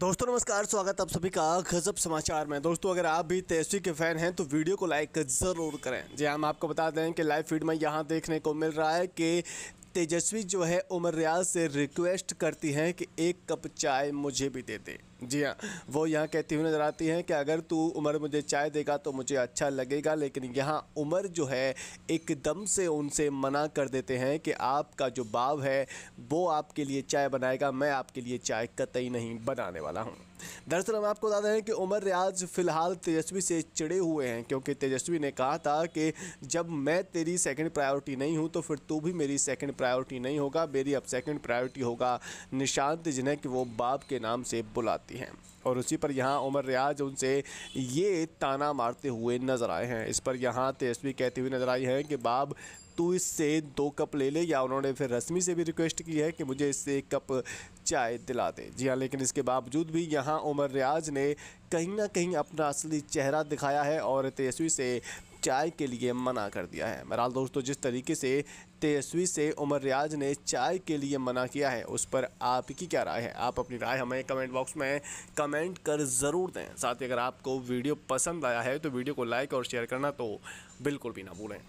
दोस्तों नमस्कार स्वागत आप सभी का गजब समाचार में दोस्तों अगर आप भी तेजस्वी के फैन हैं तो वीडियो को लाइक ज़रूर करें जी हाँ, हम आपको बता दें कि लाइव फीड में यहाँ देखने को मिल रहा है कि तेजस्वी जो है उमर रियाज से रिक्वेस्ट करती हैं कि एक कप चाय मुझे भी दे दे जी हाँ वो यहाँ कहती हुई नज़र आती हैं कि अगर तू उमर मुझे चाय देगा तो मुझे अच्छा लगेगा लेकिन यहाँ उमर जो है एकदम से उनसे मना कर देते हैं कि आपका जो बाब है वो आपके लिए चाय बनाएगा मैं आपके लिए चाय कतई नहीं बनाने वाला हूँ दरअसल हम आपको बता दें कि उमर रियाज फ़िलहाल तेजस्वी से चिड़े हुए हैं क्योंकि तेजस्वी ने कहा था कि जब मैं तेरी सेकेंड प्रायोरिटी नहीं हूँ तो फिर तू भी मेरी सेकेंड प्रायोरिटी नहीं होगा मेरी अब सेकंड प्रायोरिटी होगा निशांत जिन्हें कि वो बाप के नाम से बुलाती हैं और उसी पर यहाँ उमर रियाज उनसे ये ताना मारते हुए नज़र आए हैं इस पर यहाँ तेजस्वी कहती हुई नज़र आई है कि बाब तू इससे दो कप ले ले या उन्होंने फिर रश्मि से भी रिक्वेस्ट की है कि मुझे इससे एक कप चाय दिला दे जी हाँ लेकिन इसके बावजूद भी यहाँ उमर रियाज ने कहीं ना कहीं अपना असली चेहरा दिखाया है और तेजस्वी से चाय के लिए मना कर दिया है बहरहाल दोस्तों जिस तरीके से तेजस्वी से उमर रियाज ने चाय के लिए मना किया है उस पर आपकी क्या राय है आप अपनी राय हमें कमेंट बॉक्स में कमेंट कर ज़रूर दें साथ ही अगर आपको वीडियो पसंद आया है तो वीडियो को लाइक और शेयर करना तो बिल्कुल भी ना भूलें